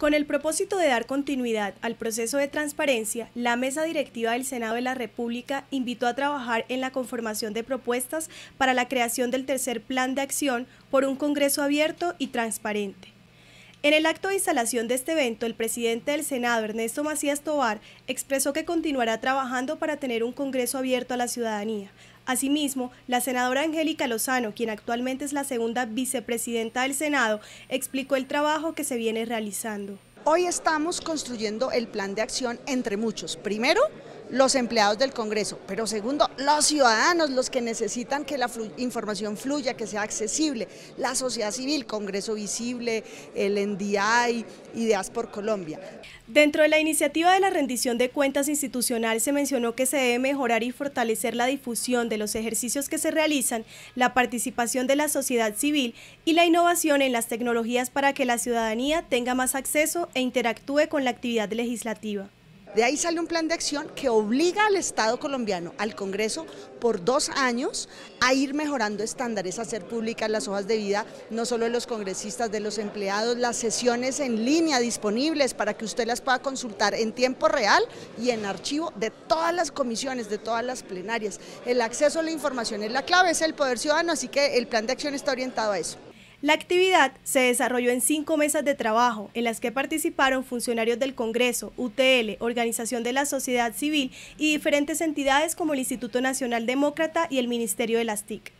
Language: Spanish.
Con el propósito de dar continuidad al proceso de transparencia, la Mesa Directiva del Senado de la República invitó a trabajar en la conformación de propuestas para la creación del tercer plan de acción por un Congreso abierto y transparente. En el acto de instalación de este evento, el presidente del Senado, Ernesto Macías Tobar, expresó que continuará trabajando para tener un Congreso abierto a la ciudadanía, Asimismo, la senadora Angélica Lozano, quien actualmente es la segunda vicepresidenta del Senado, explicó el trabajo que se viene realizando. Hoy estamos construyendo el plan de acción entre muchos. Primero, los empleados del Congreso, pero segundo, los ciudadanos, los que necesitan que la información fluya, que sea accesible, la sociedad civil, Congreso Visible, el NDI, Ideas por Colombia. Dentro de la iniciativa de la rendición de cuentas institucional se mencionó que se debe mejorar y fortalecer la difusión de los ejercicios que se realizan, la participación de la sociedad civil y la innovación en las tecnologías para que la ciudadanía tenga más acceso e interactúe con la actividad legislativa. De ahí sale un plan de acción que obliga al Estado colombiano, al Congreso, por dos años a ir mejorando estándares, a hacer públicas las hojas de vida, no solo de los congresistas, de los empleados, las sesiones en línea disponibles para que usted las pueda consultar en tiempo real y en archivo de todas las comisiones, de todas las plenarias. El acceso a la información es la clave, es el poder ciudadano, así que el plan de acción está orientado a eso. La actividad se desarrolló en cinco mesas de trabajo en las que participaron funcionarios del Congreso, UTL, Organización de la Sociedad Civil y diferentes entidades como el Instituto Nacional Demócrata y el Ministerio de las TIC.